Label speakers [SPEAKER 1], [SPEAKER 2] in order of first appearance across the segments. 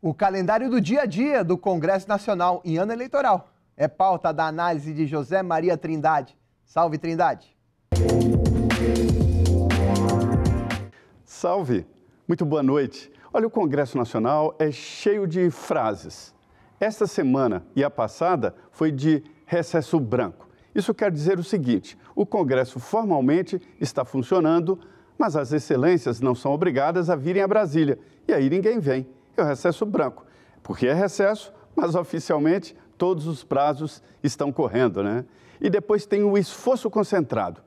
[SPEAKER 1] O calendário do dia a dia do Congresso Nacional em ano eleitoral é pauta da análise de José Maria Trindade. Salve, Trindade! Salve! Muito boa noite. Olha, o Congresso Nacional é cheio de frases. Esta semana e a passada foi de recesso branco. Isso quer dizer o seguinte: o Congresso formalmente está funcionando, mas as excelências não são obrigadas a virem a Brasília. E aí ninguém vem é o recesso branco, porque é recesso, mas oficialmente todos os prazos estão correndo, né? E depois tem o esforço concentrado.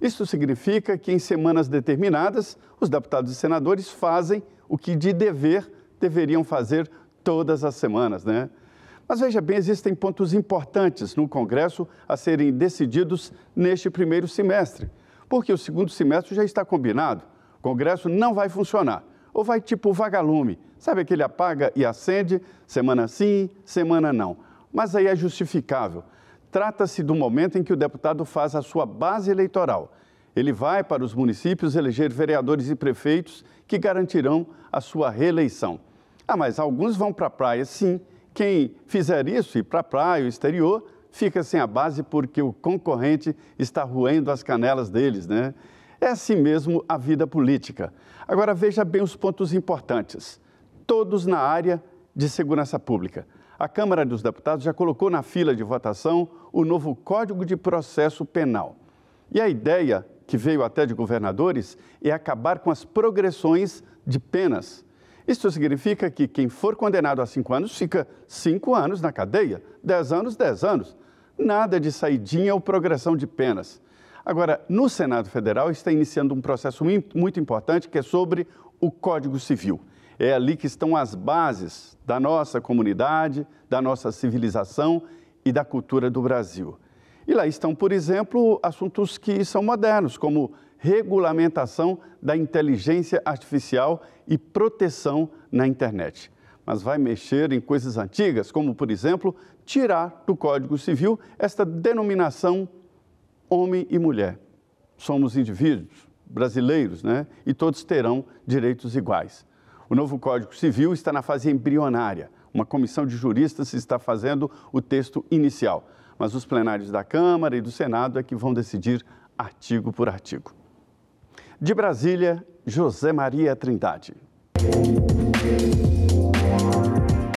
[SPEAKER 1] Isso significa que em semanas determinadas, os deputados e senadores fazem o que de dever deveriam fazer todas as semanas, né? Mas veja bem, existem pontos importantes no Congresso a serem decididos neste primeiro semestre, porque o segundo semestre já está combinado. O Congresso não vai funcionar. Ou vai tipo vagalume, sabe aquele apaga e acende, semana sim, semana não. Mas aí é justificável. Trata-se do momento em que o deputado faz a sua base eleitoral. Ele vai para os municípios eleger vereadores e prefeitos que garantirão a sua reeleição. Ah, mas alguns vão para a praia, sim. Quem fizer isso, ir para a praia, o exterior, fica sem a base porque o concorrente está roendo as canelas deles, né? É assim mesmo a vida política. Agora veja bem os pontos importantes, todos na área de segurança pública. A Câmara dos Deputados já colocou na fila de votação o novo Código de Processo Penal. E a ideia, que veio até de governadores, é acabar com as progressões de penas. Isso significa que quem for condenado a cinco anos fica cinco anos na cadeia, dez anos, dez anos. Nada de saidinha ou progressão de penas. Agora, no Senado Federal está iniciando um processo muito importante que é sobre o Código Civil. É ali que estão as bases da nossa comunidade, da nossa civilização e da cultura do Brasil. E lá estão, por exemplo, assuntos que são modernos, como regulamentação da inteligência artificial e proteção na internet. Mas vai mexer em coisas antigas, como, por exemplo, tirar do Código Civil esta denominação homem e mulher. Somos indivíduos brasileiros, né? E todos terão direitos iguais. O novo Código Civil está na fase embrionária. Uma comissão de juristas está fazendo o texto inicial, mas os plenários da Câmara e do Senado é que vão decidir artigo por artigo. De Brasília, José Maria Trindade.